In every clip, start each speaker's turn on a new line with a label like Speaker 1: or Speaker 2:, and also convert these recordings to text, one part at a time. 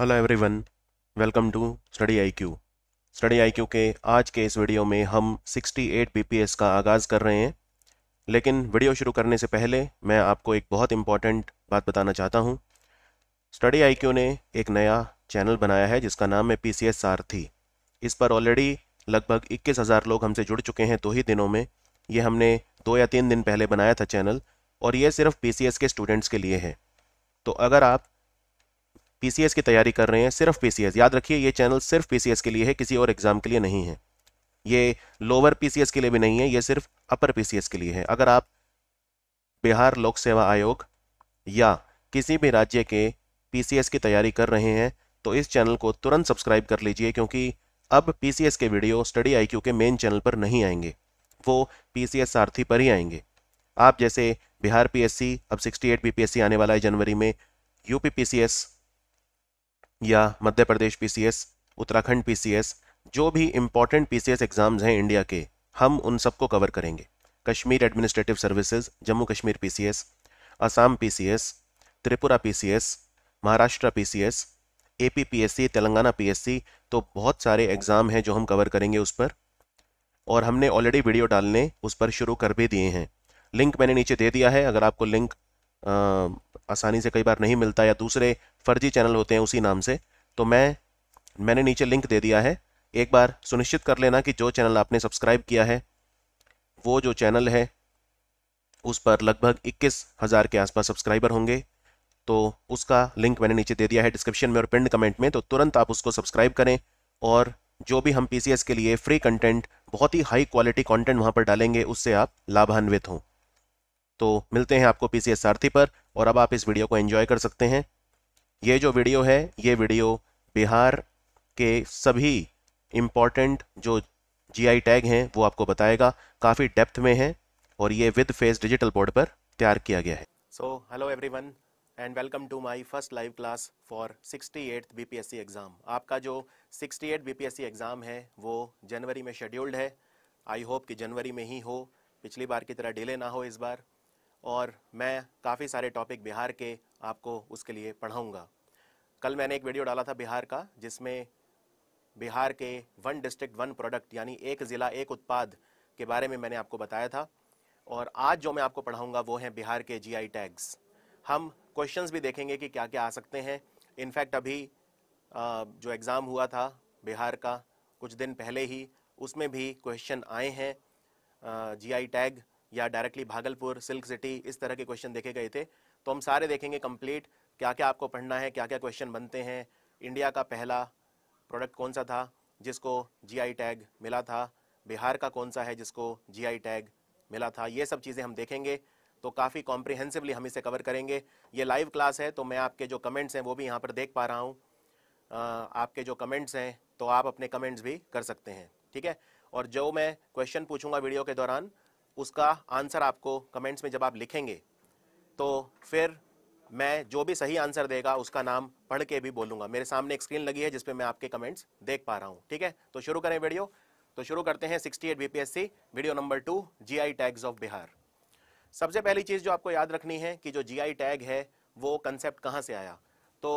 Speaker 1: hello everyone welcome to study IQ study IQ के आज के इस वीडियो में हम 68 बीपीएस का आगाज़ कर रहे हैं लेकिन वीडियो शुरू करने से पहले मैं आपको एक बहुत इम्पॉर्टेंट बात बताना चाहता हूँ स्टडी आईक्यू ने एक नया चैनल बनाया है जिसका नाम है पी सी एस सारथी इस पर ऑलरेडी लगभग इक्कीस हज़ार लोग हमसे जुड़ चुके हैं दो ही दिनों में ये हमने दो या तीन दिन पहले बनाया था चैनल और ये सिर्फ पी सी एस के स्टूडेंट्स के लिए है तो अगर आप पीसीएस की तैयारी कर रहे हैं सिर्फ पीसीएस याद रखिए ये चैनल सिर्फ पीसीएस के लिए है किसी और एग्जाम के लिए नहीं है ये लोअर पीसीएस के लिए भी नहीं है ये सिर्फ अपर पीसीएस के लिए है अगर आप बिहार लोक सेवा आयोग या किसी भी राज्य के पीसीएस की तैयारी कर रहे हैं तो इस चैनल को तुरंत सब्सक्राइब कर लीजिए क्योंकि अब पीसीएस के वीडियो स्टडी आईक्यू के मेन चैनल पर नहीं आएंगे वो पीसीएस सारथी पर ही आएंगे आप जैसे बिहार पीएससी अब 68 बीपीएससी आने वाला है जनवरी में यूपी यूपीपीसीएस या मध्य प्रदेश पी उत्तराखंड पी जो भी इम्पोर्टेंट पी एग्जाम्स हैं इंडिया के हम उन सबको कवर करेंगे Kashmir administrative services Jammu Kashmir P Assam P Tripura P Maharashtra S APPSC Telangana PSC तो बहुत सारे एग्ज़ाम हैं जो हम कवर करेंगे उस पर और हमने ऑलरेडी वीडियो डालने उस पर शुरू कर भी दिए हैं लिंक मैंने नीचे दे दिया है अगर आपको लिंक आसानी से कई बार नहीं मिलता या दूसरे फर्जी चैनल होते हैं उसी नाम से तो मैं मैंने नीचे लिंक दे दिया है एक बार सुनिश्चित कर लेना कि जो चैनल आपने सब्सक्राइब किया है वो जो चैनल है उस पर लगभग इक्कीस हज़ार के आसपास सब्सक्राइबर होंगे तो उसका लिंक मैंने नीचे दे दिया है डिस्क्रिप्शन में और पिंड कमेंट में तो तुरंत आप उसको सब्सक्राइब करें और जो भी हम पी के लिए फ्री कंटेंट बहुत ही हाई क्वालिटी कंटेंट वहाँ पर डालेंगे उससे आप लाभान्वित हों तो मिलते हैं आपको पीसीएस सारथी पर और अब आप इस वीडियो को एंजॉय कर सकते हैं ये जो वीडियो है ये वीडियो बिहार के सभी इम्पॉर्टेंट जो जीआई टैग हैं वो आपको बताएगा काफ़ी डेप्थ में है और ये विद फेस डिजिटल बोर्ड पर तैयार किया गया है so hello everyone and welcome to my first live class for sixty BPSC exam आपका जो सिक्सटी बीपीएससी एग्ज़ाम है वो जनवरी में शेड्यूल्ड है आई होप कि जनवरी में ही हो पिछली बार की तरह डिले ना हो इस बार और मैं काफ़ी सारे टॉपिक बिहार के आपको उसके लिए पढ़ाऊँगा कल मैंने एक वीडियो डाला था बिहार का जिसमें बिहार के वन डिस्ट्रिक्ट वन प्रोडक्ट यानी एक ज़िला एक उत्पाद के बारे में मैंने आपको बताया था और आज जो मैं आपको पढ़ाऊँगा वो है बिहार के जीआई टैग्स हम क्वेश्चंस भी देखेंगे कि क्या क्या आ सकते हैं इनफैक्ट अभी जो एग्ज़ाम हुआ था बिहार का कुछ दिन पहले ही उसमें भी क्वेश्चन आए हैं जीआई टैग या डायरेक्टली भागलपुर सिल्क सिटी इस तरह के क्वेश्चन देखे गए थे तो हम सारे देखेंगे कंप्लीट क्या क्या आपको पढ़ना है क्या क्या क्वेश्चन बनते हैं इंडिया का पहला प्रोडक्ट कौन सा था जिसको जीआई टैग मिला था बिहार का कौन सा है जिसको जीआई टैग मिला था ये सब चीज़ें हम देखेंगे तो काफ़ी कॉम्प्रिहेंसिवली हम इसे कवर करेंगे ये लाइव क्लास है तो मैं आपके जो कमेंट्स हैं वो भी यहाँ पर देख पा रहा हूँ आपके जो कमेंट्स हैं तो आप अपने कमेंट्स भी कर सकते हैं ठीक है और जो मैं क्वेश्चन पूछूंगा वीडियो के दौरान उसका आंसर आपको कमेंट्स में जब आप लिखेंगे तो फिर मैं जो भी सही आंसर देगा उसका नाम पढ़ के भी बोलूंगा मेरे सामने एक स्क्रीन लगी है जिसपे मैं आपके कमेंट्स देख पा रहा हूँ ठीक है तो शुरू करें वीडियो तो शुरू करते हैं 68 BPSC video number two GI tags of Bihar सबसे पहली चीज़ जो आपको याद रखनी है कि जो जीआई टैग है वो कंसेप्ट कहाँ से आया तो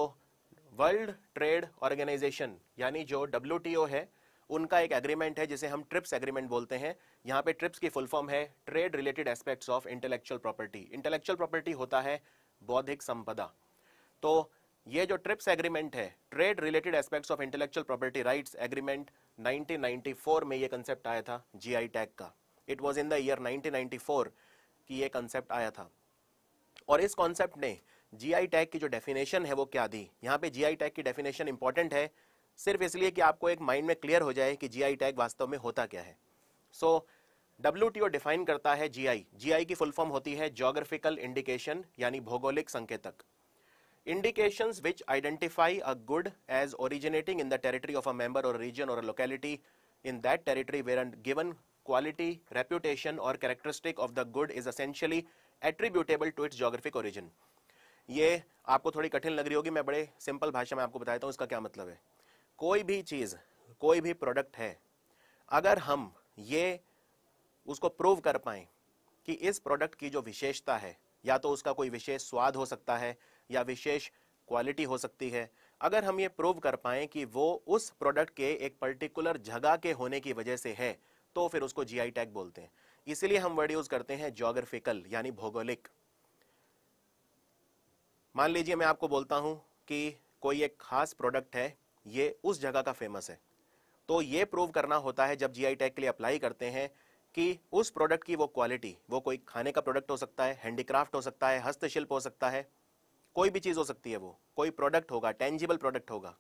Speaker 1: वर्ल्ड ट्रेड ऑर्गेनाइजेशन यानी जो डब्ल्यू है उनका एक एग्रीमेंट है जिसे हम ट्रिप्स एग्रीमेंट बोलते हैं यहाँ पे ट्रिप्स की फुल फॉर्म है trade related aspects of intellectual property intellectual property होता है बौद्धिक संपदा तो ये जो ट्रिप्स एग्रीमेंट है trade related aspects of intellectual property rights agreement 1994 में ये कंसेप्ट आया था जीआई टैग का it was in the year 1994 कि ये कंसेप्ट आया था और इस कॉन्सेप्ट ने जीआई टैग की जो डेफिनेशन है वो क्या दी यहाँ पे जीआई टैग की डेफिनेशन इंपॉर्टेंट है सिर्फ इसलिए कि आपको एक माइंड में क्लियर हो जाए कि जी आई टैग वास्तव में होता क्या है सो डब्ल्यू डिफाइन करता है जी आई जी आई की फुल फॉर्म होती है ज्योग्राफिकल इंडिकेशन यानी भौगोलिक संकेतक indication which identify a good as originating in the territory of a member or region or locality in that territory where and given quality reputation or characteristic of the good is essentially attributable to its geographic origin ये आपको थोड़ी कठिन लग रही होगी मैं बड़े simple भाषा में आपको बताता हूँ इसका क्या मतलब है कोई भी चीज़ कोई भी प्रोडक्ट है अगर हम ये उसको प्रूव कर पाए कि इस प्रोडक्ट की जो विशेषता है या तो उसका कोई विशेष स्वाद हो सकता है या विशेष क्वालिटी हो सकती है अगर हम ये प्रूव कर पाए कि वो उस प्रोडक्ट के एक पर्टिकुलर जगह के होने की वजह से है तो फिर उसको जीआई टैग बोलते हैं इसीलिए हम वर्ड यूज करते हैं जोग्राफिकल यानी भौगोलिक मान लीजिए मैं आपको बोलता हूं कि कोई एक खास प्रोडक्ट है ये उस जगह का फेमस है तो ये प्रूव करना होता है जब आई टैग के लिए अप्लाई करते हैं कि उस प्रोडक्ट की वो क्वालिटी वो कोई खाने का प्रोडक्ट हो सकता है हैंडीक्राफ्ट हो सकता है हस्तशिल्प हो सकता है कोई भी चीज़ हो सकती है वो कोई प्रोडक्ट होगा टेंजिबल प्रोडक्ट होगा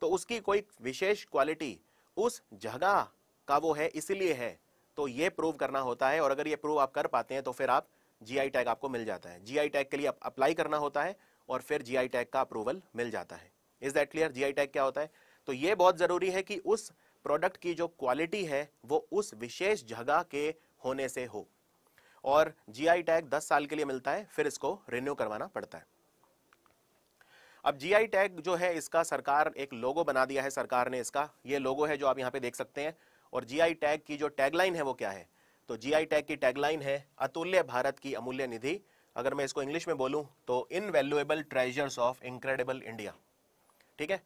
Speaker 1: तो उसकी कोई विशेष क्वालिटी उस जगह का वो है इसीलिए है तो ये प्रूव करना होता है और अगर ये प्रूव आप कर पाते हैं तो फिर आप जी टैग आपको मिल जाता है जी टैग के लिए अप्लाई करना होता है और फिर जी टैग का अप्रूवल मिल जाता है is that clear G tag क्या होता है तो ये बहुत जरूरी है कि उस प्रोडक्ट की जो क्वालिटी है वो उस विशेष जगह के होने से हो और जीआई टैग 10 साल के लिए मिलता है फिर इसको रिन्यू करवाना पड़ता है अब जीआई टैग जो है इसका सरकार एक लोगो बना दिया है सरकार ने इसका ये लोगो है जो आप यहां पे देख सकते हैं और जीआई टैग की जो टैगलाइन है वो क्या है तो जीआई टैग की टैगलाइन है अतुल्य भारत की अमूल्य निधि अगर मैं इसको इंग्लिश में बोलूं तो invaluable treasures of incredible India ठीक है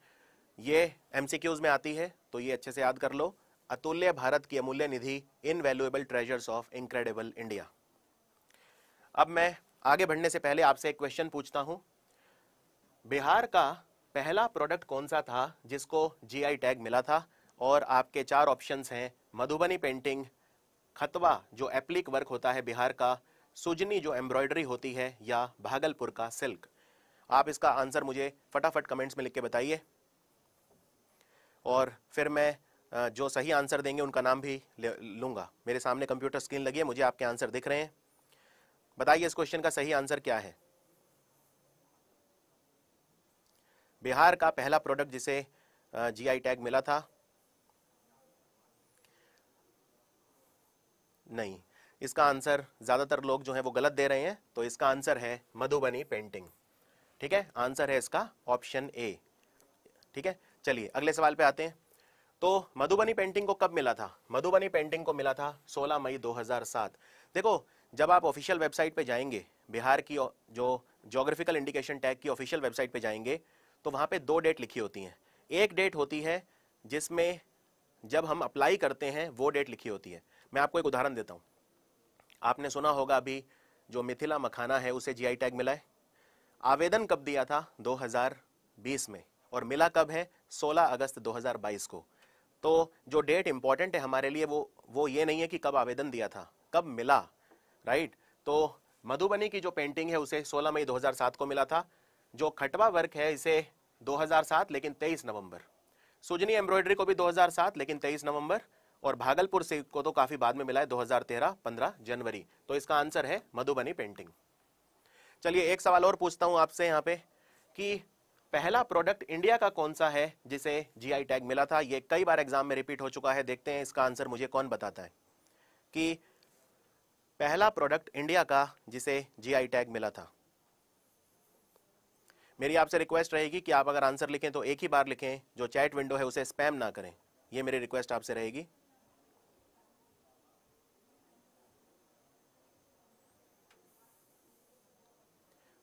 Speaker 1: ये एमसीक्यूज में आती है तो ये अच्छे से याद कर लो अतुल्य भारत की अमूल्य निधि invaluable treasures of incredible India अब मैं आगे बढ़ने से पहले आपसे एक क्वेश्चन पूछता हूं बिहार का पहला प्रोडक्ट कौन सा था जिसको जीआई टैग मिला था और आपके चार ऑप्शंस हैं मधुबनी पेंटिंग खतवा जो एप्लिक वर्क होता है बिहार का सुजनी जो एम्ब्रॉयडरी होती है या भागलपुर का सिल्क आप इसका आंसर मुझे फटाफट कमेंट्स में लिख के बताइए और फिर मैं जो सही आंसर देंगे उनका नाम भी लूंगा मेरे सामने कंप्यूटर स्क्रीन लगी है मुझे आपके आंसर दिख रहे हैं बताइए इस क्वेश्चन का सही आंसर क्या है बिहार का पहला प्रोडक्ट जिसे जीआई टैग मिला था नहीं इसका आंसर ज़्यादातर लोग जो हैं वो गलत दे रहे हैं तो इसका आंसर है मधुबनी पेंटिंग ठीक है आंसर है इसका ऑप्शन ए ठीक है चलिए अगले सवाल पे आते हैं तो मधुबनी पेंटिंग को कब मिला था मधुबनी पेंटिंग को मिला था 16 मई 2007 देखो जब आप ऑफिशियल वेबसाइट पे जाएंगे बिहार की जो जोग्राफिकल इंडिकेशन टैग की ऑफिशियल वेबसाइट पे जाएंगे तो वहाँ पे दो डेट लिखी होती हैं एक डेट होती है जिसमें जब हम अप्लाई करते हैं वो डेट लिखी होती है मैं आपको एक उदाहरण देता हूँ आपने सुना होगा अभी जो मिथिला मखाना है उसे जी टैग मिला है आवेदन कब दिया था 2020 में और मिला कब है 16 अगस्त 2022 को तो जो डेट इम्पॉर्टेंट है हमारे लिए वो वो ये नहीं है कि कब आवेदन दिया था कब मिला राइट तो मधुबनी की जो पेंटिंग है उसे 16 मई 2007 को मिला था जो खटवा वर्क है इसे 2007 लेकिन 23 नवंबर सुजनी एम्ब्रॉयडरी को भी 2007 लेकिन 23 नवंबर और भागलपुर से को तो काफ़ी बाद में मिला है 2013 15 जनवरी तो इसका आंसर है मधुबनी पेंटिंग चलिए एक सवाल और पूछता हूं आपसे यहाँ पे कि पहला प्रोडक्ट इंडिया का कौन सा है जिसे जीआई टैग मिला था ये कई बार एग्जाम में रिपीट हो चुका है देखते हैं इसका आंसर मुझे कौन बताता है कि पहला प्रोडक्ट इंडिया का जिसे जीआई टैग मिला था मेरी आपसे रिक्वेस्ट रहेगी कि आप अगर आंसर लिखें तो एक ही बार लिखें जो चैट विंडो है उसे स्पैम ना करें यह मेरी रिक्वेस्ट आपसे रहेगी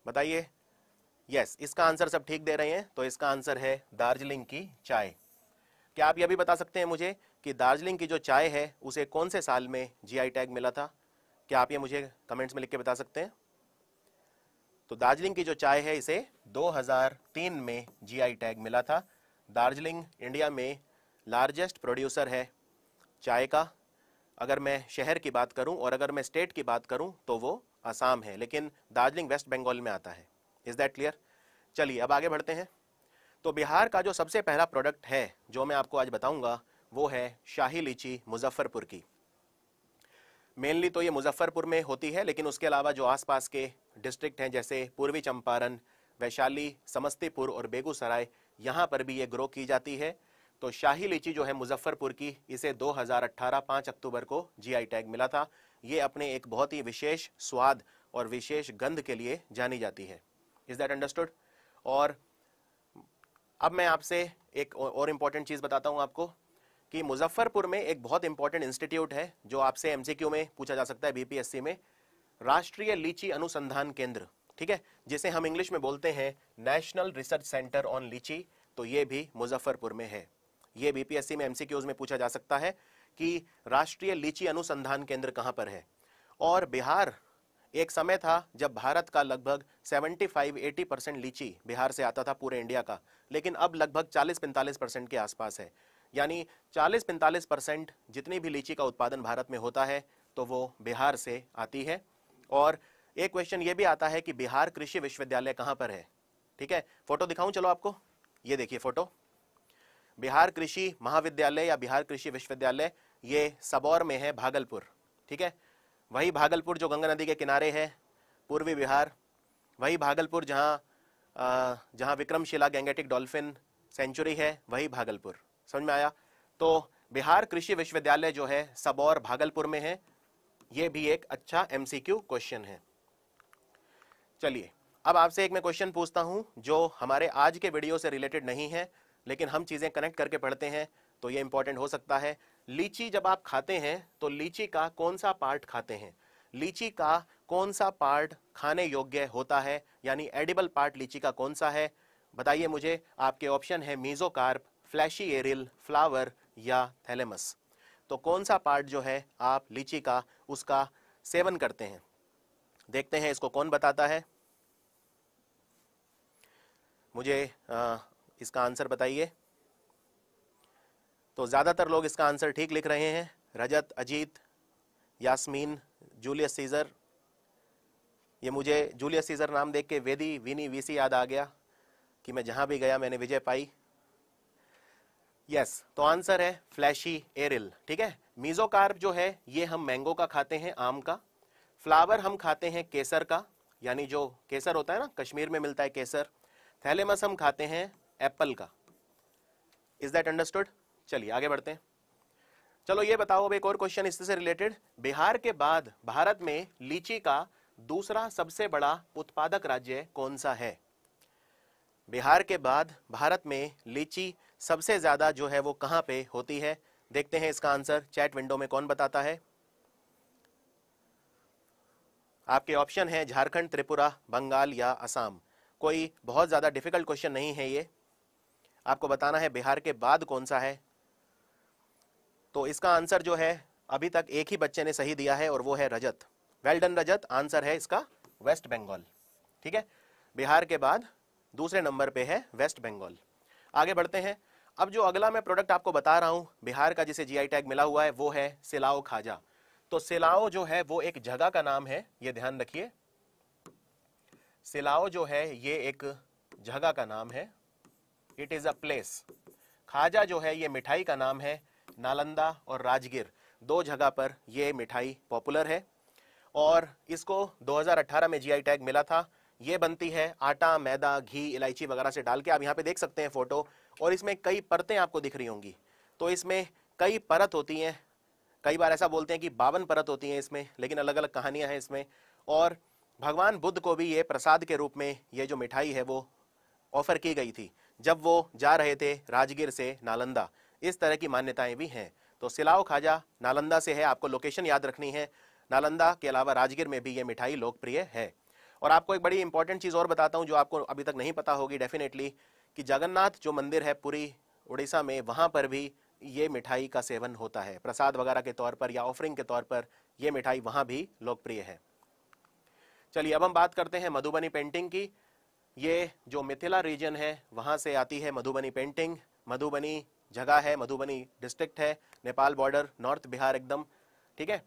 Speaker 1: बताइए यस इसका आंसर सब ठीक दे रहे हैं तो इसका आंसर है दार्जिलिंग की चाय क्या आप यह भी बता सकते हैं मुझे कि दार्जिलिंग की जो चाय है उसे कौन से साल में जीआई टैग मिला था क्या आप ये मुझे कमेंट्स में लिख के बता सकते हैं तो दार्जिलिंग की जो चाय है इसे 2003 में जीआई टैग मिला था दार्जिलिंग इंडिया में लार्जेस्ट प्रोड्यूसर है चाय का अगर मैं शहर की बात करूं और अगर मैं स्टेट की बात करूं तो वो आसाम है लेकिन दार्जिलिंग वेस्ट बंगाल में आता है इज़ दैट क्लियर चलिए अब आगे बढ़ते हैं तो बिहार का जो सबसे पहला प्रोडक्ट है जो मैं आपको आज बताऊंगा वो है शाही लीची मुजफ्फरपुर की मेनली तो ये मुजफ्फरपुर में होती है लेकिन उसके अलावा जो आसपास के डिस्ट्रिक्ट हैं जैसे पूर्वी चंपारण वैशाली समस्तीपुर और बेगूसराय यहाँ पर भी ये ग्रो की जाती है तो शाही लीची जो है मुजफ्फरपुर की इसे 2018 5 अक्टूबर को जीआई टैग मिला था ये अपने एक बहुत ही विशेष स्वाद और विशेष गंध के लिए जानी जाती है इज़ दैट अंडरस्टूड और अब मैं आपसे एक और इम्पॉर्टेंट चीज़ बताता हूँ आपको कि मुजफ्फरपुर में एक बहुत इंपॉर्टेंट इंस्टीट्यूट है जो आपसे एमसीक्यू में पूछा जा सकता है बीपीएससी में राष्ट्रीय लीची अनुसंधान केंद्र ठीक है जिसे हम इंग्लिश में बोलते हैं नेशनल रिसर्च सेंटर ऑन लीची तो ये भी मुजफ्फरपुर में है ये बीपीएससी में एमसीक्यूज में पूछा जा सकता है कि राष्ट्रीय लीची अनुसंधान केंद्र कहाँ पर है और बिहार एक समय था जब भारत का लगभग 75-80 परसेंट लीची बिहार से आता था पूरे इंडिया का लेकिन अब लगभग 40-45 परसेंट के आसपास है यानी 40-45 परसेंट जितनी भी लीची का उत्पादन भारत में होता है तो वो बिहार से आती है और एक क्वेश्चन ये भी आता है कि बिहार कृषि विश्वविद्यालय कहाँ पर है ठीक है फोटो दिखाऊं चलो आपको ये देखिए फोटो बिहार कृषि महाविद्यालय या बिहार कृषि विश्वविद्यालय ये सबौर में है भागलपुर ठीक है वही भागलपुर जो गंगा नदी के किनारे है पूर्वी बिहार वही भागलपुर जहाँ जहाँ विक्रमशिला गैंगेटिक डॉल्फिन सेंचुरी है वही भागलपुर समझ में आया तो बिहार कृषि विश्वविद्यालय जो है सबौर भागलपुर में है ये भी एक अच्छा एमसीक्यू क्वेश्चन है चलिए अब आपसे एक मैं क्वेश्चन पूछता हूँ जो हमारे आज के वीडियो से रिलेटेड नहीं है लेकिन हम चीज़ें कनेक्ट करके पढ़ते हैं तो ये इंपॉर्टेंट हो सकता है लीची जब आप खाते हैं तो लीची का कौन सा पार्ट खाते हैं लीची का कौन सा पार्ट खाने योग्य होता है यानी एडिबल पार्ट लीची का कौन सा है बताइए मुझे आपके ऑप्शन है मीजोकार्प फ्लैशी एरिल फ्लावर या थैलेमस तो कौन सा पार्ट जो है आप लीची का उसका सेवन करते हैं देखते हैं इसको कौन बताता है मुझे आ, इसका आंसर बताइए तो ज़्यादातर लोग इसका आंसर ठीक लिख रहे हैं रजत अजीत यास्मीन जूलियस सीज़र ये मुझे जूलियस सीज़र नाम देख के वेदी विनी वीसी याद आ गया कि मैं जहां भी गया मैंने विजय पाई यस yes, तो आंसर है फ्लैशी एरिल ठीक है मीजोकार्प जो है ये हम मैंगो का खाते हैं आम का फ्लावर हम खाते हैं केसर का यानी जो केसर होता है ना कश्मीर में मिलता है केसर थैलेमस हम खाते हैं एप्पल का इज दैट अंडरस्टूड चलिए आगे बढ़ते हैं चलो ये बताओ अब एक और क्वेश्चन इससे रिलेटेड बिहार के बाद भारत में लीची का दूसरा सबसे बड़ा उत्पादक राज्य कौन सा है बिहार के बाद भारत में लीची सबसे ज़्यादा जो है वो कहां पे होती है देखते हैं इसका आंसर चैट विंडो में कौन बताता है आपके ऑप्शन है झारखंड त्रिपुरा बंगाल या असम कोई बहुत ज़्यादा डिफिकल्ट क्वेश्चन नहीं है ये आपको बताना है बिहार के बाद कौन सा है तो इसका आंसर जो है अभी तक एक ही बच्चे ने सही दिया है और वो है Rajat well done Rajat answer है इसका वेस्ट बंगाल ठीक है बिहार के बाद दूसरे नंबर पे है वेस्ट बंगाल आगे बढ़ते हैं अब जो अगला मैं प्रोडक्ट आपको बता रहा हूं बिहार का जिसे जीआई टैग मिला हुआ है वो है सिलाओ खाजा तो सिलाओ जो है वो एक जगह का नाम है ये ध्यान रखिए सिलाओ जो है ये एक जगह का नाम है इट इज़ अ प्लेस खाजा जो है ये मिठाई का नाम है नालंदा और राजगीर दो जगह पर ये मिठाई पॉपुलर है और इसको 2018 में जीआई टैग मिला था ये बनती है आटा मैदा घी इलायची वगैरह से डाल के आप यहाँ पे देख सकते हैं फ़ोटो और इसमें कई परतें आपको दिख रही होंगी तो इसमें कई परत होती हैं कई बार ऐसा बोलते हैं कि बावन परत होती हैं इसमें लेकिन अलग अलग कहानियाँ हैं इसमें और भगवान बुद्ध को भी ये प्रसाद के रूप में ये जो मिठाई है वो ऑफ़र की गई थी जब वो जा रहे थे राजगीर से नालंदा इस तरह की मान्यताएं भी हैं तो सिलाव खाजा नालंदा से है आपको लोकेशन याद रखनी है नालंदा के अलावा राजगीर में भी ये मिठाई लोकप्रिय है और आपको एक बड़ी इंपॉर्टेंट चीज़ और बताता हूँ जो आपको अभी तक नहीं पता होगी डेफिनेटली कि जगन्नाथ जो मंदिर है पूरी उड़ीसा में वहाँ पर भी ये मिठाई का सेवन होता है प्रसाद वगैरह के तौर पर या ऑफरिंग के तौर पर ये मिठाई वहाँ भी लोकप्रिय है चलिए अब हम बात करते हैं मधुबनी पेंटिंग की ये जो मिथिला रीजन है वहाँ से आती है मधुबनी पेंटिंग मधुबनी जगह है मधुबनी डिस्ट्रिक्ट है नेपाल बॉर्डर नॉर्थ बिहार एकदम ठीक है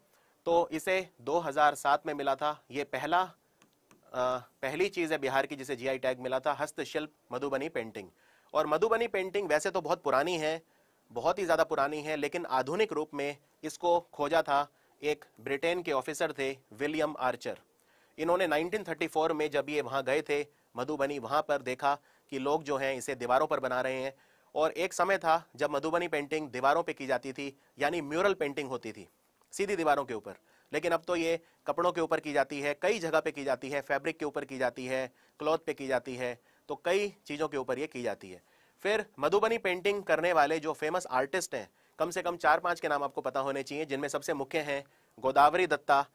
Speaker 1: तो इसे 2007 में मिला था ये पहला आ, पहली चीज़ है बिहार की जिसे जीआई टैग मिला था हस्तशिल्प मधुबनी पेंटिंग और मधुबनी पेंटिंग वैसे तो बहुत पुरानी है बहुत ही ज़्यादा पुरानी है लेकिन आधुनिक रूप में इसको खोजा था एक ब्रिटेन के ऑफिसर थे विलियम आर्चर इन्होंने 1934 में जब ये वहाँ गए थे मधुबनी वहाँ पर देखा कि लोग जो हैं इसे दीवारों पर बना रहे हैं और एक समय था जब मधुबनी पेंटिंग दीवारों पे की जाती थी यानी म्यूरल पेंटिंग होती थी सीधी दीवारों के ऊपर लेकिन अब तो ये कपड़ों के ऊपर की जाती है कई जगह पे की जाती है फैब्रिक के ऊपर की जाती है क्लॉथ पे की जाती है तो कई चीज़ों के ऊपर ये की जाती है फिर मधुबनी पेंटिंग करने वाले जो फेमस आर्टिस्ट हैं कम से कम चार पाँच के नाम आपको पता होने चाहिए जिनमें सबसे मुख्य हैं गोदावरी दत्ता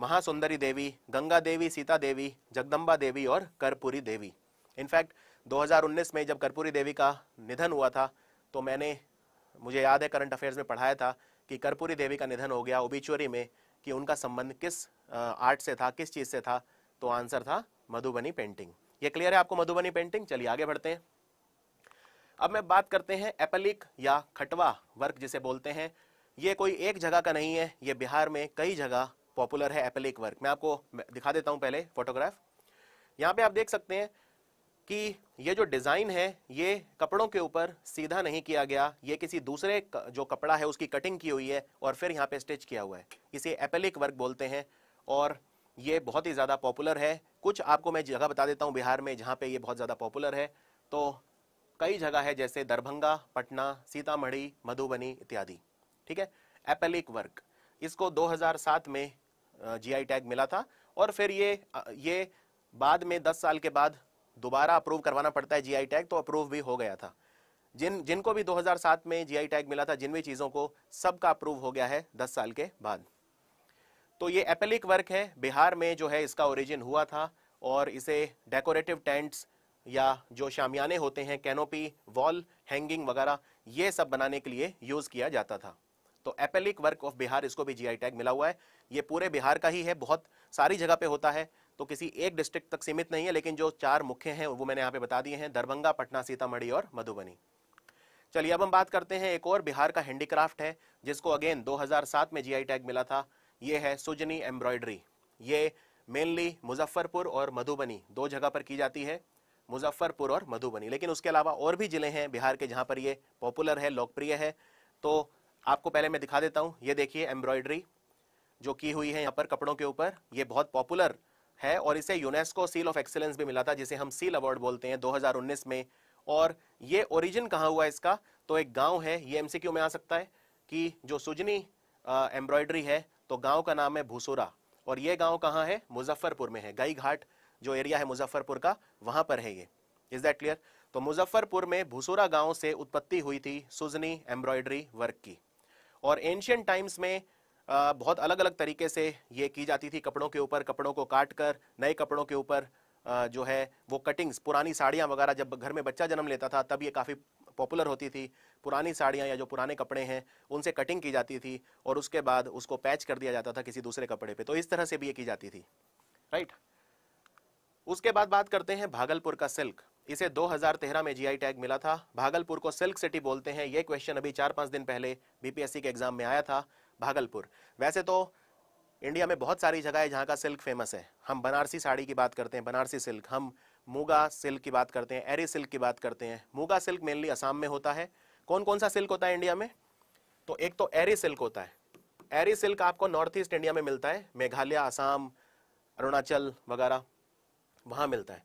Speaker 1: महासुंदरी देवी गंगा देवी सीता देवी जगदम्बा देवी और कर्पूरी देवी इनफैक्ट 2019 में जब कर्पूरी देवी का निधन हुआ था तो मैंने मुझे याद है करंट अफेयर्स में पढ़ाया था कि कर्पूरी देवी का निधन हो गया ओबिचोरी में कि उनका संबंध किस आर्ट से था किस चीज़ से था तो आंसर था मधुबनी पेंटिंग ये क्लियर है आपको मधुबनी पेंटिंग चलिए आगे बढ़ते हैं अब मैं बात करते हैं एपलिक या खटवा वर्क जिसे बोलते हैं ये कोई एक जगह का नहीं है ये बिहार में कई जगह पॉपुलर है एपलिक वर्क मैं आपको दिखा देता हूँ पहले फोटोग्राफ यहाँ पे आप देख सकते हैं कि ये जो डिज़ाइन है ये कपड़ों के ऊपर सीधा नहीं किया गया ये किसी दूसरे जो कपड़ा है उसकी कटिंग की हुई है और फिर यहाँ पे स्टिच किया हुआ है इसे एपेलिक वर्क बोलते हैं और ये बहुत ही ज़्यादा पॉपुलर है कुछ आपको मैं जगह बता देता हूँ बिहार में जहाँ पे ये बहुत ज़्यादा पॉपुलर है तो कई जगह है जैसे दरभंगा पटना सीतामढ़ी मधुबनी इत्यादि ठीक है एपेलिक वर्क इसको 2007 में जीआई टैग मिला था और फिर ये ये बाद में 10 साल के बाद दोबारा अप्रूव करवाना पड़ता है जीआई टैग तो अप्रूव भी हो गया था जिन जिनको भी 2007 में जीआई टैग मिला था जिन भी चीज़ों को सबका अप्रूव हो गया है 10 साल के बाद तो ये एपेलिक वर्क है बिहार में जो है इसका ओरिजिन हुआ था और इसे डेकोरेटिव टेंट्स या जो शामियाने होते हैं कैनोपी वॉल हैंगिंग वगैरह ये सब बनाने के लिए यूज़ किया जाता था तो एपेलिक वर्क ऑफ बिहार इसको भी जीआई टैग मिला हुआ है ये पूरे बिहार का ही है बहुत सारी जगह पे होता है तो किसी एक डिस्ट्रिक्ट तक सीमित नहीं है लेकिन जो चार मुख्य हैं वो मैंने यहाँ पे बता दिए हैं दरभंगा पटना सीतामढ़ी और मधुबनी चलिए अब हम बात करते हैं एक और बिहार का हैंडीक्राफ्ट है जिसको अगेन 2007 में जीआई टैग मिला था ये है सुजनी एम्ब्रॉयडरी ये मेनली मुजफ्फरपुर और मधुबनी दो जगह पर की जाती है मुजफ्फरपुर और मधुबनी लेकिन उसके अलावा और भी ज़िले हैं बिहार के जहाँ पर ये पॉपुलर है लोकप्रिय है तो आपको पहले मैं दिखा देता हूँ ये देखिए एम्ब्रॉयडरी जो की हुई है यहाँ पर कपड़ों के ऊपर ये बहुत पॉपुलर है और इसे यूनेस्को सील ऑफ एक्सीलेंस भी मिला था जिसे हम सील अवार्ड बोलते हैं 2019 में और ये ओरिजिन कहाँ हुआ इसका तो एक गांव है ये एमसीक्यू में आ सकता है कि जो सुजनी एम्ब्रॉयडरी है तो गांव का नाम है भूसुरा और ये गांव कहाँ है मुजफ्फरपुर में है गई घाट जो एरिया है मुजफ्फरपुर का वहाँ पर है ये इज़ दैट क्लियर तो मुजफ्फरपुर में भूसुरा गाँव से उत्पत्ति हुई थी सुजनी एम्ब्रॉयडरी वर्क की और एंशियंट टाइम्स में बहुत अलग अलग तरीके से ये की जाती थी कपड़ों के ऊपर कपड़ों को काट कर नए कपड़ों के ऊपर जो है वो कटिंग्स पुरानी साड़ियाँ वगैरह जब घर में बच्चा जन्म लेता था तब ये काफ़ी पॉपुलर होती थी पुरानी साड़ियाँ या जो पुराने कपड़े हैं उनसे कटिंग की जाती थी और उसके बाद उसको पैच कर दिया जाता था किसी दूसरे कपड़े पे तो इस तरह से भी ये की जाती थी राइट उसके बाद बात करते हैं भागलपुर का सिल्क इसे 2013 में जीआई टैग मिला था भागलपुर को सिल्क सिटी बोलते हैं ये क्वेश्चन अभी चार पाँच दिन पहले बीपीएससी के एग्जाम में आया था भागलपुर वैसे तो इंडिया में बहुत सारी जगह है जहाँ का सिल्क फेमस है हम बनारसी साड़ी की बात करते हैं बनारसी सिल्क हम मूगा सिल्क की बात करते हैं एरी सिल्क की बात करते हैं मूगा सिल्क मेनली असम में होता है कौन कौन सा सिल्क होता है इंडिया में तो एक तो एरी सिल्क होता है एरी सिल्क आपको नॉर्थ ईस्ट इंडिया में मिलता है मेघालय आसाम अरुणाचल वगैरह वहाँ मिलता है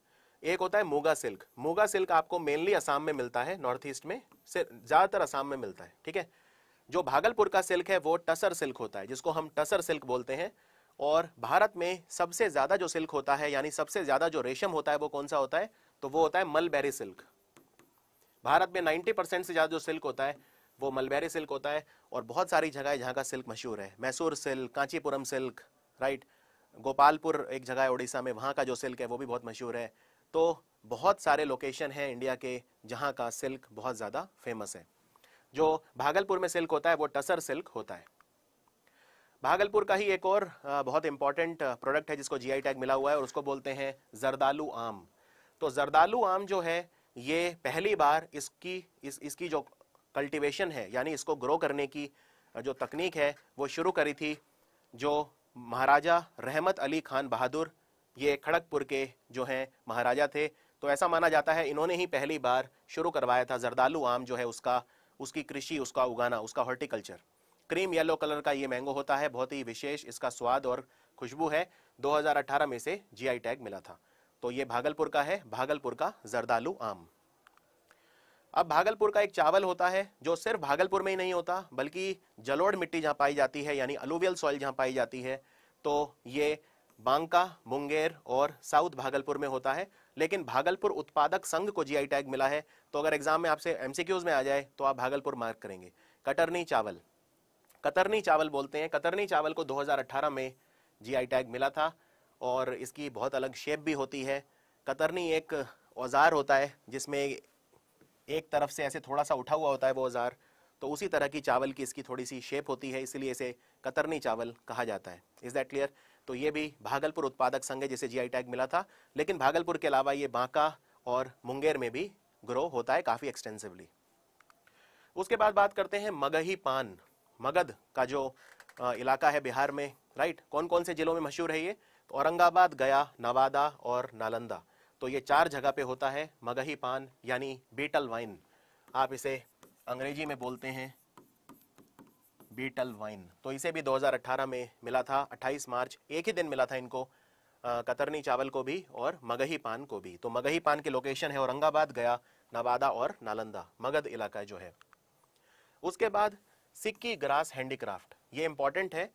Speaker 1: एक होता है मूगा सिल्क मूगा सिल्क आपको मेनली असम में मिलता है नॉर्थ ईस्ट में ज़्यादातर असम में मिलता है ठीक है जो भागलपुर का सिल्क है वो टसर सिल्क होता है जिसको हम टसर सिल्क बोलते हैं और भारत में सबसे ज़्यादा जो सिल्क होता है यानी सबसे ज़्यादा जो रेशम होता है वो कौन सा होता है तो वो होता है मलबेरी सिल्क भारत में 90 परसेंट से ज़्यादा जो सिल्क होता है वो मलबेरी सिल्क होता है और बहुत सारी जगह है जहाँ का सिल्क मशहूर है Mysore silk Kanchipuram silk right Gopalpur एक जगह है उड़ीसा में वहाँ का जो सिल्क है वो भी बहुत मशहूर है तो बहुत सारे लोकेशन हैं इंडिया के जहाँ का सिल्क बहुत ज़्यादा फेमस है जो भागलपुर में सिल्क होता है वो टसर सिल्क होता है भागलपुर का ही एक और बहुत इंपॉर्टेंट प्रोडक्ट है जिसको जीआई टैग मिला हुआ है और उसको बोलते हैं जरदालू आम तो जरदालू आम जो है ये पहली बार इसकी इस इसकी जो कल्टीवेशन है यानी इसको ग्रो करने की जो तकनीक है वो शुरू करी थी जो महाराजा रहमत अली खान बहादुर ये खड़गपुर के जो हैं महाराजा थे तो ऐसा माना जाता है इन्होंने ही पहली बार शुरू करवाया था जरदालू आम जो है उसका उसकी कृषि उसका उगाना उसका हॉर्टिकल्चर क्रीम येलो कलर का ये मैंगो होता है बहुत ही विशेष इसका स्वाद और खुशबू है 2018 में से जीआई टैग मिला था तो ये भागलपुर का है भागलपुर का जरदालू आम अब भागलपुर का एक चावल होता है जो सिर्फ भागलपुर में ही नहीं होता बल्कि जलोड़ मिट्टी जहाँ पाई जाती है यानी अलूवियल सॉइल जहाँ पाई जाती है तो ये बांका मुंगेर और साउथ भागलपुर में होता है लेकिन भागलपुर उत्पादक संघ को जीआई टैग मिला है तो अगर एग्जाम में आपसे एमसीक्यूज में आ जाए तो आप भागलपुर मार्क करेंगे कतरनी चावल कतरनी चावल बोलते हैं कतरनी चावल को 2018 में जीआई टैग मिला था और इसकी बहुत अलग शेप भी होती है कतरनी एक औज़ार होता है जिसमें एक तरफ से ऐसे थोड़ा सा उठा हुआ होता है वो औज़ार तो उसी तरह की चावल की इसकी थोड़ी सी शेप होती है इसलिए इसे कतरनी चावल कहा जाता है इज़ दैट क्लियर तो ये भी भागलपुर उत्पादक संघ है जिसे जीआई टैग मिला था लेकिन भागलपुर के अलावा ये बांका और मुंगेर में भी ग्रो होता है काफ़ी एक्सटेंसिवली उसके बाद बात करते हैं मगही पान मगध का जो आ, इलाका है बिहार में राइट कौन कौन से ज़िलों में मशहूर है ये तो औरंगाबाद गया नवादा और नालंदा तो ये चार जगह पे होता है मगही पान यानी बीटल वाइन आप इसे अंग्रेजी में बोलते हैं बीटल वाइन तो इसे भी 2018 में मिला था 28 मार्च एक ही दिन मिला था इनको कतरनी चावल को भी और मगही पान को भी तो मगही पान की लोकेशन है औरंगाबाद गया नवादा और नालंदा मगध इलाका जो है उसके बाद सिक्की ग्रास हैंडीक्राफ्ट ये इम्पॉर्टेंट है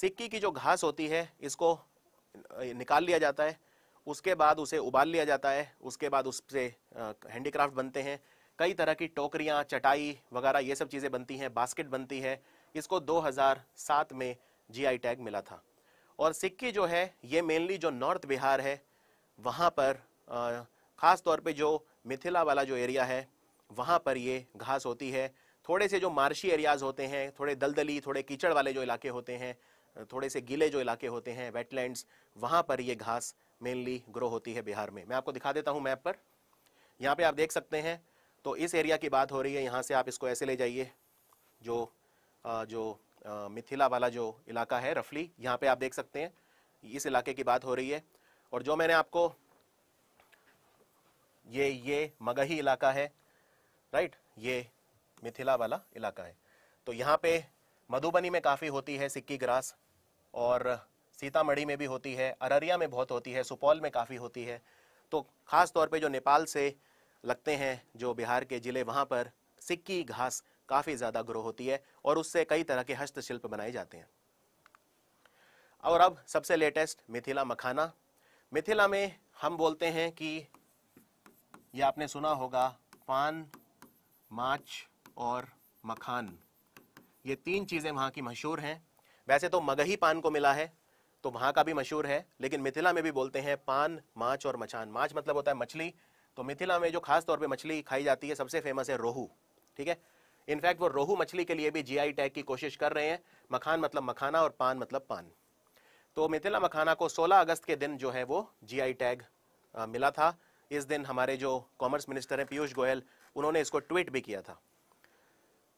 Speaker 1: सिक्की की जो घास होती है इसको निकाल लिया जाता है उसके बाद उसे उबाल लिया जाता है उसके बाद उससे हैंडीक्राफ्ट बनते हैं कई तरह की टोकरियाँ चटाई वगैरह ये सब चीज़ें बनती हैं बास्केट बनती है इसको 2007 में जीआई टैग मिला था और सिक्की जो है ये मेनली जो नॉर्थ बिहार है वहाँ पर ख़ास तौर पे जो मिथिला वाला जो एरिया है वहाँ पर ये घास होती है थोड़े से जो मार्शी एरियाज़ होते हैं थोड़े दलदली थोड़े कीचड़ वाले जो इलाके होते हैं थोड़े से गीले जो इलाके होते हैं वेटलैंड्स वहाँ पर ये घास मेनली ग्रो होती है बिहार में मैं आपको दिखा देता हूँ मैप पर यहाँ पे आप देख सकते हैं तो इस एरिया की बात हो रही है यहाँ से आप इसको ऐसे ले जाइए जो जो मिथिला वाला जो इलाका है रफली यहाँ पे आप देख सकते हैं इस इलाके की बात हो रही है और जो मैंने आपको ये ये मगही इलाका है राइट ये मिथिला वाला इलाका है तो यहाँ पे मधुबनी में काफ़ी होती है सिक्की ग्रास और सीतामढ़ी में भी होती है अररिया में बहुत होती है सुपौल में काफ़ी होती है तो ख़ास तौर पे जो नेपाल से लगते हैं जो बिहार के ज़िले वहाँ पर सिक्की घास काफ़ी ज़्यादा ग्रो होती है और उससे कई तरह के हस्तशिल्प बनाए जाते हैं और अब सबसे लेटेस्ट मिथिला मखाना मिथिला में हम बोलते हैं कि यह आपने सुना होगा पान माछ और मखान ये तीन चीज़ें वहां की मशहूर हैं वैसे तो मगही पान को मिला है तो वहां का भी मशहूर है लेकिन मिथिला में भी बोलते हैं पान माछ और मछान माछ मतलब होता है मछली तो मिथिला में जो खास तौर पे मछली खाई जाती है सबसे फेमस है रोहू ठीक है इनफैक्ट वो रोहू मछली के लिए भी जीआई टैग की कोशिश कर रहे हैं मखान मतलब मखाना और पान मतलब पान तो मिथिला मखाना को 16 अगस्त के दिन जो है वो जीआई टैग मिला था इस दिन हमारे जो कॉमर्स मिनिस्टर हैं पीयूष गोयल उन्होंने इसको ट्वीट भी किया था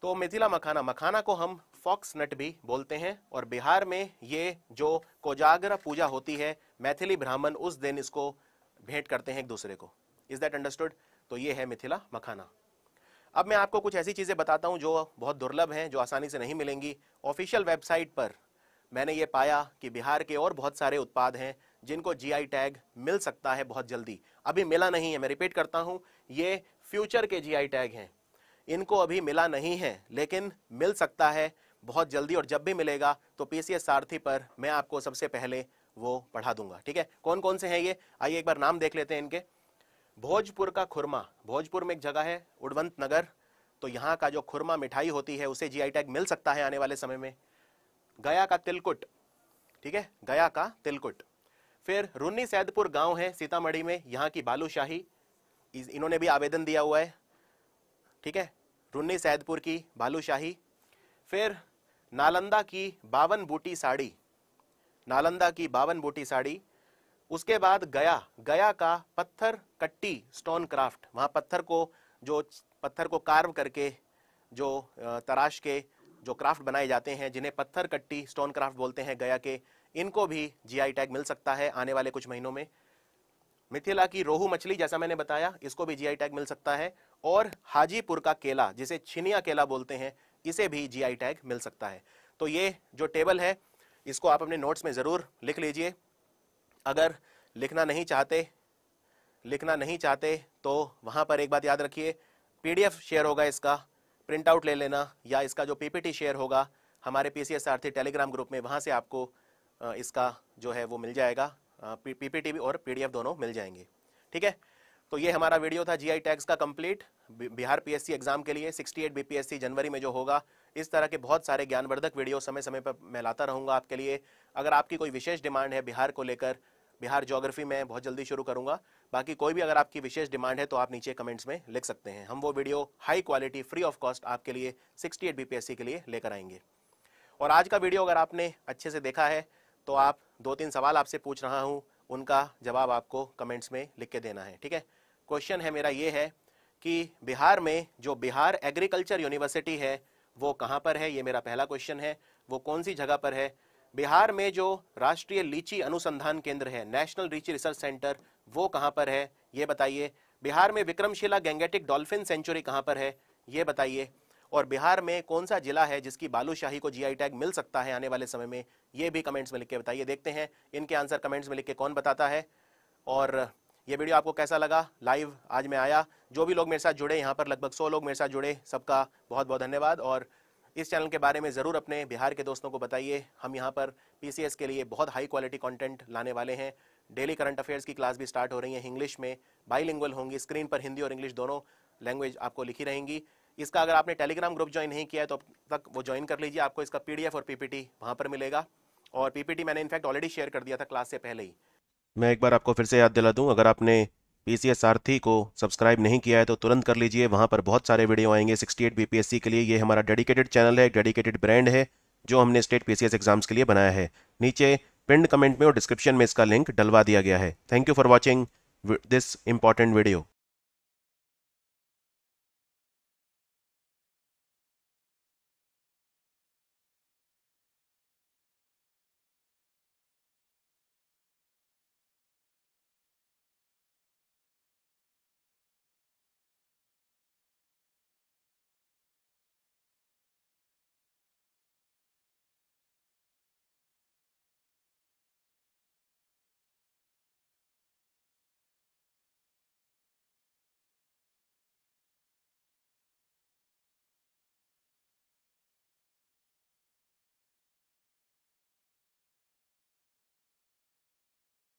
Speaker 1: तो मिथिला मखाना मखाना को हम फॉक्स नट भी बोलते हैं और बिहार में ये जो कोजागर पूजा होती है मैथिली ब्राह्मण उस दिन इसको भेंट करते हैं एक दूसरे को इज दैट अंडरस्टूड तो ये है मिथिला मखाना अब मैं आपको कुछ ऐसी चीज़ें बताता हूँ जो बहुत दुर्लभ हैं जो आसानी से नहीं मिलेंगी ऑफिशियल वेबसाइट पर मैंने ये पाया कि बिहार के और बहुत सारे उत्पाद हैं जिनको जीआई टैग मिल सकता है बहुत जल्दी अभी मिला नहीं है मैं रिपीट करता हूँ ये फ्यूचर के जीआई टैग हैं इनको अभी मिला नहीं है लेकिन मिल सकता है बहुत जल्दी और जब भी मिलेगा तो पीसीएस सारथी पर मैं आपको सबसे पहले वो पढ़ा दूंगा ठीक है कौन कौन से हैं ये आइए एक बार नाम देख लेते हैं इनके भोजपुर का खुरमा भोजपुर में एक जगह है उड़वंत नगर तो यहाँ का जो खुरमा मिठाई होती है उसे जीआई टैग मिल सकता है आने वाले समय में गया का तिलकुट ठीक है गया का तिलकुट फिर रुन्नी सैदपुर गांव है सीतामढ़ी में यहाँ की बालूशाही इन्होंने भी आवेदन दिया हुआ है ठीक है रुन्नी सैदपुर की बालूशाही फिर नालंदा की बावन बूटी साड़ी नालंदा की बावन बूटी साड़ी उसके बाद गया गया का पत्थर कट्टी स्टोन क्राफ्ट वहाँ पत्थर को जो पत्थर को कार्व करके जो तराश के जो क्राफ्ट बनाए जाते हैं जिन्हें पत्थर कट्टी स्टोन क्राफ्ट बोलते हैं गया के इनको भी जीआई टैग मिल सकता है आने वाले कुछ महीनों में मिथिला की रोहू मछली जैसा मैंने बताया इसको भी जीआई टैग मिल सकता है और हाजीपुर का केला जिसे छिनिया केला बोलते हैं इसे भी जीआई टैग मिल सकता है तो ये जो टेबल है इसको आप अपने नोट्स में ज़रूर लिख लीजिए अगर लिखना नहीं चाहते लिखना नहीं चाहते तो वहाँ पर एक बात याद रखिए पीडीएफ शेयर होगा इसका प्रिंट आउट ले लेना या इसका जो पीपीटी शेयर होगा हमारे पी सी टेलीग्राम ग्रुप में वहाँ से आपको इसका जो है वो मिल जाएगा पीपीटी और पीडीएफ दोनों मिल जाएंगे ठीक है तो ये हमारा वीडियो था जीआई टैक्स का कंप्लीट बिहार पीएससी एग्जाम के लिए 68 बीपीएससी जनवरी में जो होगा इस तरह के बहुत सारे ज्ञानवर्धक वीडियो समय समय पर मैं लाता रहूंगा आपके लिए अगर आपकी कोई विशेष डिमांड है बिहार को लेकर बिहार ज्योग्राफी में बहुत जल्दी शुरू करूंगा बाकी कोई भी अगर आपकी विशेष डिमांड है तो आप नीचे कमेंट्स में लिख सकते हैं हम वो video high quality free of cost आपके लिए सिक्सटी एट बीपीएससी के लिए लेकर आएंगे और आज का वीडियो अगर आपने अच्छे से देखा है तो आप दो तीन सवाल आपसे पूछ रहा हूँ उनका जवाब आपको कमेंट्स में लिख के देना है ठीक है क्वेश्चन है मेरा ये है कि बिहार में जो बिहार एग्रीकल्चर यूनिवर्सिटी है वो कहाँ पर है ये मेरा पहला क्वेश्चन है वो कौन सी जगह पर है बिहार में जो राष्ट्रीय लीची अनुसंधान केंद्र है नेशनल लीची रिसर्च सेंटर वो कहाँ पर है ये बताइए बिहार में विक्रमशिला गैंगेटिक डॉल्फिन सेंचुरी कहाँ पर है ये बताइए और बिहार में कौन सा जिला है जिसकी बालूशाही को जीआई टैग मिल सकता है आने वाले समय में ये भी कमेंट्स में लिख के बताइए देखते हैं इनके आंसर कमेंट्स में लिख के कौन बताता है और ये वीडियो आपको कैसा लगा लाइव आज मैं आया जो भी लोग मेरे साथ जुड़े यहाँ पर लगभग सौ लोग मेरे साथ जुड़े सबका बहुत बहुत धन्यवाद और इस चैनल के बारे में ज़रूर अपने बिहार के दोस्तों को बताइए हम यहाँ पर पी के लिए बहुत हाई क्वालिटी कॉन्टेंट लाने वाले हैं डेली करंट अफेयर्स की क्लास भी स्टार्ट हो रही है इंग्लिश में बाईलिंगुअल होंगी स्क्रीन पर हिंदी और इंग्लिश दोनों लैंग्वेज आपको लिखी रहेंगी इसका अगर आपने टेलीग्राम ग्रुप ज्वाइन नहीं किया है तो अब तक वो ज्वाइन कर लीजिए आपको इसका पीडीएफ और पीपीटी वहाँ पर मिलेगा और पीपीटी मैंने इनफैक्ट ऑलरेडी शेयर कर दिया था क्लास से पहले ही मैं एक बार आपको फिर से याद दिला दूँ अगर आपने पी सारथी को सब्सक्राइब नहीं किया है तो तुरंत कर लीजिए वहाँ पर बहुत सारे वीडियो आएंगे 68 एट के लिए ये हमारा डेडिकेटेड चैनल है डेडिकेटेड ब्रांड है जो हमने स्टेट पी एग्जाम्स के लिए बनाया है नीचे पिंड कमेंट में और डिस्क्रिप्शन में इसका लिंक डलवा दिया गया है thank you for watching this important video